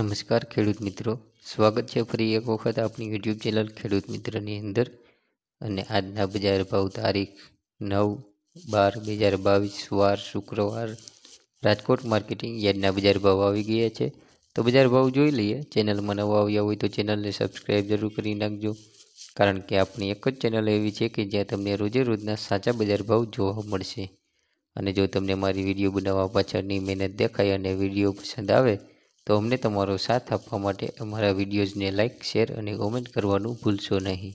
નમસ્કાર ખેડૂત મિત્રો સ્વાગત છે ફરી એક વખત આપણી યુટ્યુબ ચેનલ ખેડૂત મિત્રની અંદર અને આજના બજાર ભાવ તારીખ નવ બાર બે હજાર બાવીસ વાર શુક્રવાર રાજકોટ માર્કેટિંગ યાદના બજાર ભાવ આવી ગયા છે તો બજાર ભાવ જોઈ લઈએ ચેનલમાં નવા આવ્યા હોય તો ચેનલને સબસ્ક્રાઈબ જરૂર કરી નાખજો કારણ કે આપણી એક જ ચેનલ એવી છે કે જ્યાં તમને રોજે રોજના સાચા બજાર ભાવ જોવા મળશે અને જો તમને મારી વિડીયો બનાવવા પાછળની મહેનત દેખાય અને વિડીયો પસંદ આવે તો અમને તમારો સાથ આપવા માટે અમારા વિડીયોઝને લાઇક શેર અને કોમેન્ટ કરવાનું ભૂલશો નહીં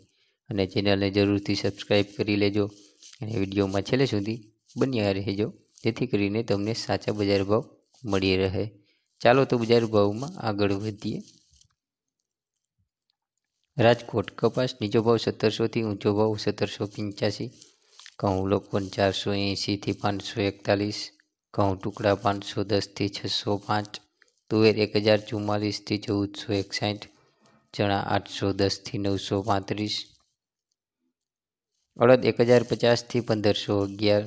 અને ચેનલને જરૂરથી સબસ્ક્રાઈબ કરી લેજો અને વિડીયોમાં છેલ્લે સુધી બન્યા રહેજો જેથી કરીને તમને સાચા બજાર ભાવ મળી રહે ચાલો તો બજાર ભાવમાં આગળ વધીએ રાજકોટ કપાસ નીચો ભાવ સત્તરસોથી ઊંચો ભાવ સત્તરસો પંચ્યાસી ઘઉં લોકવન ચારસો એંસીથી પાંચસો એકતાલીસ ઘઉં ટુકડા પાંચસો દસથી છસો પાંચ તુવેર એક હજાર ચુમ્માલીસથી ચૌદસો એકસાઠ ચણા આઠસો દસથી નવસો પાંત્રીસ અડદ એક હજાર પચાસથી પંદરસો અગિયાર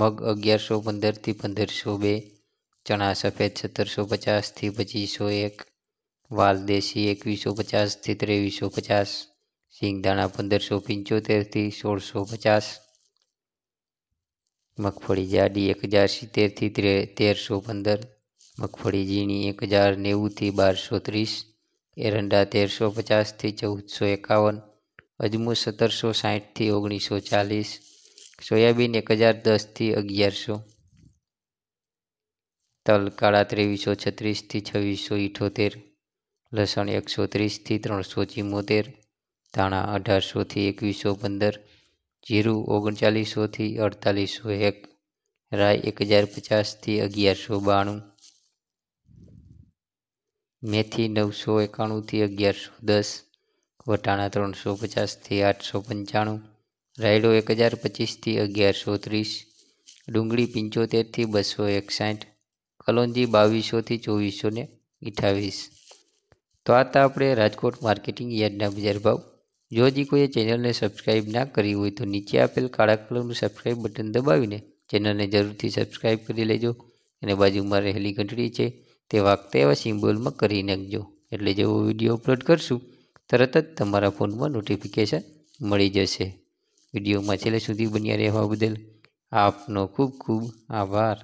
મગ અગિયારસો પંદરથી પંદરસો બે ચણા સફેદ સત્તરસો પચાસથી પચીસો એક વાલ દેશી એકવીસો પચાસથી ત્રેવીસો પચાસ સિંગદાણા પંદરસો પંચોતેરથી સોળસો પચાસ મગફળી જાડી એક હજાર સિત્તેરથી તેરસો પંદર મગફળી ઝીણી એક હજાર નેવુંથી બારસો ત્રીસ એરંડા તેરસો પચાસથી ચૌદસો એકાવન અજમો સત્તરસો સાહીઠથી ઓગણીસો ચાલીસ સોયાબીન એક હજાર દસથી અગિયારસો તલ કાળા ત્રેવીસો છત્રીસથી છવ્વીસો ઇઠોતેર લસણ એકસો ત્રીસથી ત્રણસો ચિમોતેર ધાણા અઢારસોથી એકવીસો પંદર જીરું ઓગણચાલીસોથી અડતાલીસો એક રાય એક હજાર પચાસથી અગિયારસો બાણું મેથી નવસો એકાણુંથી અગિયારસો દસ વટાણા ત્રણસો પચાસથી આઠસો પંચાણું રાયડો એક હજાર પચીસથી અગિયારસો ત્રીસ ડુંગળી પંચોતેરથી બસો એકસાઠ કલોંજી બાવીસોથી ચોવીસો ને અઠાવીસ તો આ તા આપણે રાજકોટ માર્કેટિંગ યાર્ડના બજાર ભાવ જો હજી કોઈએ ચેનલને સબસ્ક્રાઈબ ના કરી હોય તો નીચે આપેલ કાળા કલરનું સબસ્ક્રાઈબ બટન દબાવીને ચેનલને જરૂરથી સબસ્ક્રાઈબ કરી લેજો અને બાજુમાં રહેલી ઘંટડી છે તે વાગતા એવા સિમ્બોલમાં કરી નાખજો એટલે જેવો વિડીયો અપલોડ કરશું તરત જ તમારા ફોનમાં નોટિફિકેશન મળી જશે વિડીયોમાં છેલ્લે સુધી બન્યા રહેવા બદલ આપનો ખૂબ ખૂબ આભાર